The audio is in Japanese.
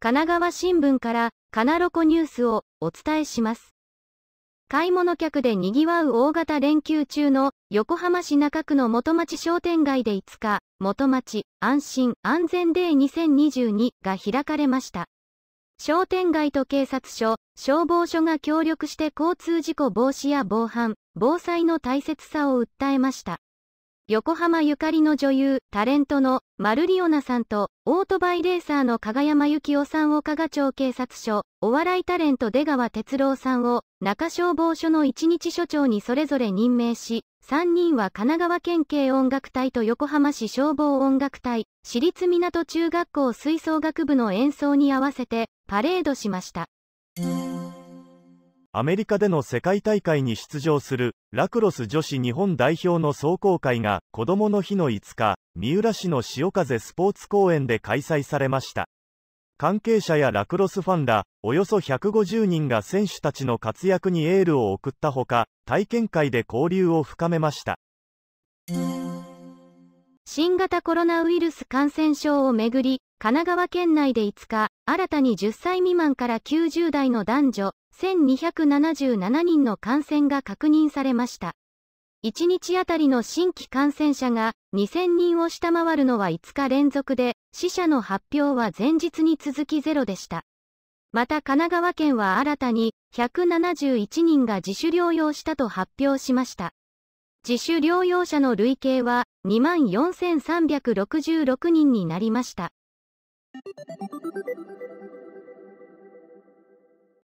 神奈川新聞からカナロコニュースをお伝えします。買い物客でにぎわう大型連休中の横浜市中区の元町商店街で5日、元町安心安全デー2022が開かれました。商店街と警察署、消防署が協力して交通事故防止や防犯、防災の大切さを訴えました。横浜ゆかりの女優、タレントのマルリオナさんと、オートバイレーサーの加賀山幸雄さんを加賀町警察署、お笑いタレント出川哲郎さんを、中消防署の一日署長にそれぞれ任命し、3人は神奈川県警音楽隊と横浜市消防音楽隊、市立港中学校吹奏楽部の演奏に合わせて、パレードしました。アメリカでの世界大会に出場するラクロス女子日本代表の壮行会が子どもの日の5日三浦市の潮風スポーツ公園で開催されました関係者やラクロスファンらおよそ150人が選手たちの活躍にエールを送ったほか体験会で交流を深めました新型コロナウイルス感染症をめぐり神奈川県内で5日新たに10歳未満から90代の男女1277人の感染が確認されました。1日あたりの新規感染者が2000人を下回るのは5日連続で、死者の発表は前日に続きゼロでした。また神奈川県は新たに171人が自主療養したと発表しました。自主療養者の累計は24,366人になりました。